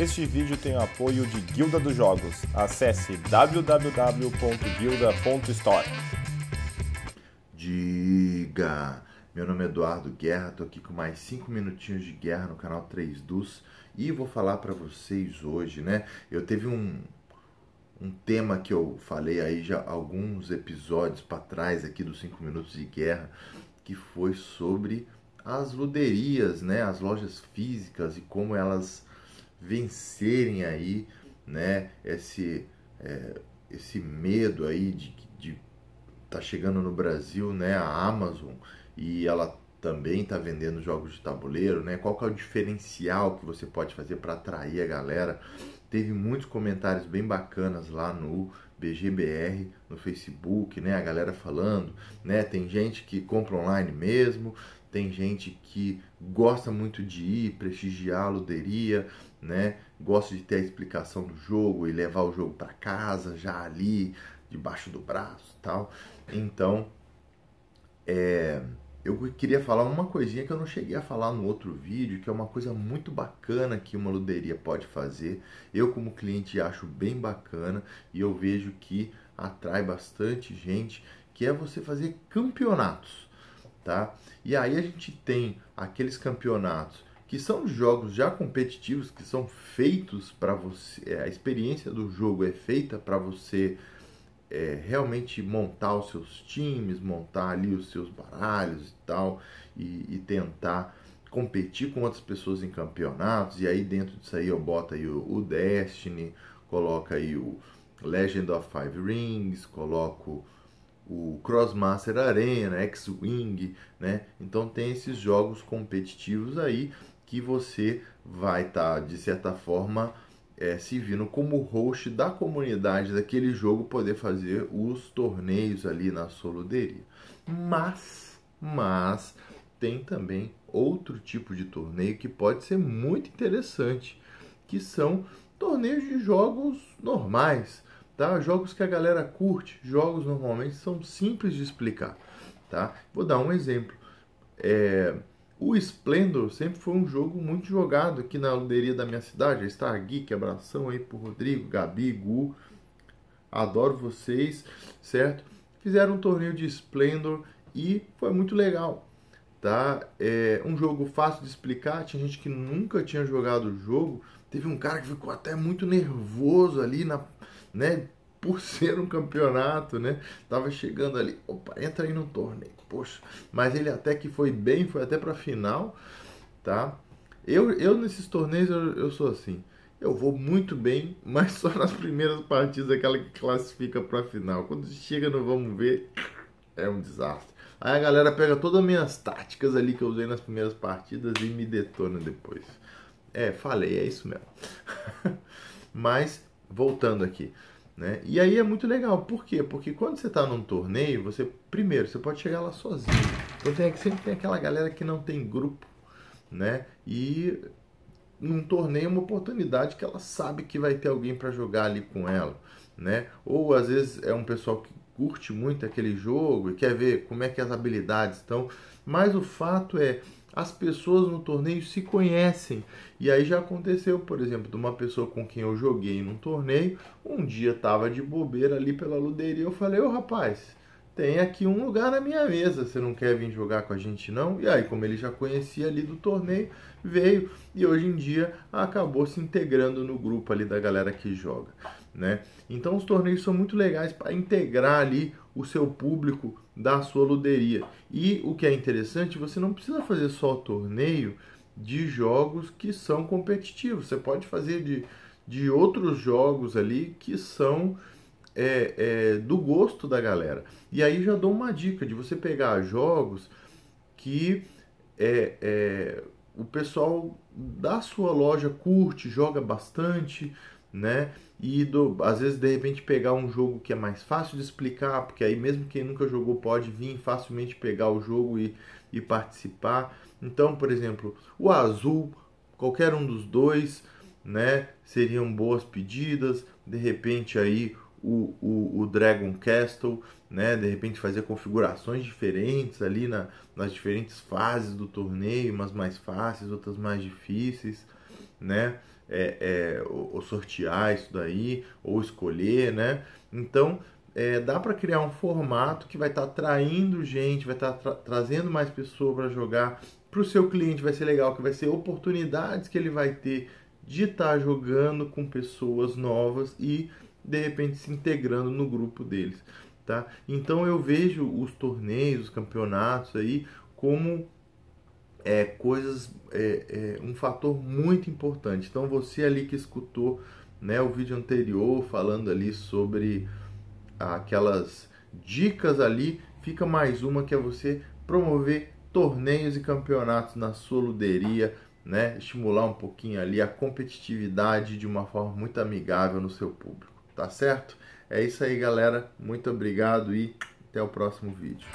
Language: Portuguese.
Este vídeo tem o apoio de Guilda dos Jogos. Acesse www.guilda.store. Diga! Meu nome é Eduardo Guerra, estou aqui com mais 5 minutinhos de guerra no canal 3 Dus e vou falar para vocês hoje, né? Eu teve um, um tema que eu falei aí já alguns episódios para trás aqui dos 5 minutos de guerra, que foi sobre as luderias, né? As lojas físicas e como elas vencerem aí, né, esse, é, esse medo aí de, de tá chegando no Brasil, né, a Amazon e ela também está vendendo jogos de tabuleiro, né? Qual que é o diferencial que você pode fazer para atrair a galera Teve muitos comentários bem bacanas lá no BGBR, no Facebook, né? A galera falando, né? Tem gente que compra online mesmo, tem gente que gosta muito de ir, prestigiar a luderia, né? Gosta de ter a explicação do jogo e levar o jogo para casa, já ali, debaixo do braço tal. Então, é queria falar uma coisinha que eu não cheguei a falar no outro vídeo, que é uma coisa muito bacana que uma luderia pode fazer. Eu, como cliente, acho bem bacana e eu vejo que atrai bastante gente, que é você fazer campeonatos, tá? E aí a gente tem aqueles campeonatos que são jogos já competitivos, que são feitos para você, é, a experiência do jogo é feita para você é, realmente montar os seus times, montar ali os seus baralhos e tal, e, e, tentar competir com outras pessoas em campeonatos. E aí dentro disso aí eu boto aí o, o Destiny, coloca aí o Legend of Five Rings, coloco o Crossmaster Arena, X-Wing, né? Então tem esses jogos competitivos aí que você vai estar tá, de certa forma é, se vindo como host da comunidade daquele jogo poder fazer os torneios ali na soluderia. Mas, mas tem também outro tipo de torneio que pode ser muito interessante, que são torneios de jogos normais, tá? Jogos que a galera curte, jogos normalmente são simples de explicar, tá? Vou dar um exemplo. É, o Splendor sempre foi um jogo muito jogado aqui na luderia da minha cidade. Star Geek, abração aí pro Rodrigo, Gabi, Gu. Adoro vocês, certo? Fizeram um torneio de Splendor e foi muito legal, tá? É um jogo fácil de explicar, tinha gente que nunca tinha jogado o jogo. Teve um cara que ficou até muito nervoso ali na, né, por ser um campeonato, né? Tava chegando ali, opa, entra aí no torneio, poxa. Mas ele até que foi bem, foi até para final, tá? Eu, eu nesses torneios eu, eu, sou assim, eu vou muito bem, mas só nas primeiras partidas aquela que classifica para final. Quando chega no vamos ver, é um desastre. Aí a galera pega todas as minhas táticas ali que eu usei nas primeiras partidas e me detona depois. É, falei, é isso mesmo. mas voltando aqui. Né? E aí é muito legal, por quê? Porque quando você está num torneio, você primeiro você pode chegar lá sozinho. Então tem, sempre tem aquela galera que não tem grupo, né? E num torneio é uma oportunidade que ela sabe que vai ter alguém para jogar ali com ela, né? Ou às vezes é um pessoal que curte muito aquele jogo e quer ver como é que as habilidades estão. Mas o fato é as pessoas no torneio se conhecem. E aí já aconteceu, por exemplo, de uma pessoa com quem eu joguei num torneio, um dia tava de bobeira ali pela luderia, eu falei, ô oh, rapaz, tem aqui um lugar na minha mesa, você não quer vir jogar com a gente não? E aí, como ele já conhecia ali do torneio, veio e hoje em dia acabou se integrando no grupo ali da galera que joga, né? Então os torneios são muito legais para integrar ali o seu público da sua luderia. E o que é interessante, você não precisa fazer só torneio de jogos que são competitivos. Você pode fazer de, de outros jogos ali que são é, é, do gosto da galera. E aí já dou uma dica de você pegar jogos que é, é, o pessoal da sua loja curte, joga bastante, né? E do, às vezes de repente pegar um jogo que é mais fácil de explicar, porque aí mesmo quem nunca jogou pode vir facilmente pegar o jogo e, e participar. Então, por exemplo, o azul, qualquer um dos dois, né? Seriam boas pedidas. De repente aí o, o, o Dragon Castle, né? De repente fazer configurações diferentes ali na, nas diferentes fases do torneio, umas mais fáceis, outras mais difíceis, né? É, é, ou, ou sortear isso daí, ou escolher, né? Então é, dá para criar um formato que vai estar tá atraindo gente, vai estar tá tra trazendo mais pessoas para jogar. Para o seu cliente vai ser legal, que vai ser oportunidades que ele vai ter de estar tá jogando com pessoas novas e de repente se integrando no grupo deles, tá? Então eu vejo os torneios, os campeonatos aí como é, coisas, é, é, um fator muito importante. Então você ali que escutou né, o vídeo anterior falando ali sobre aquelas dicas ali, fica mais uma que é você promover torneios e campeonatos na sua luderia, né, estimular um pouquinho ali a competitividade de uma forma muito amigável no seu público tá certo? É isso aí, galera. Muito obrigado e até o próximo vídeo.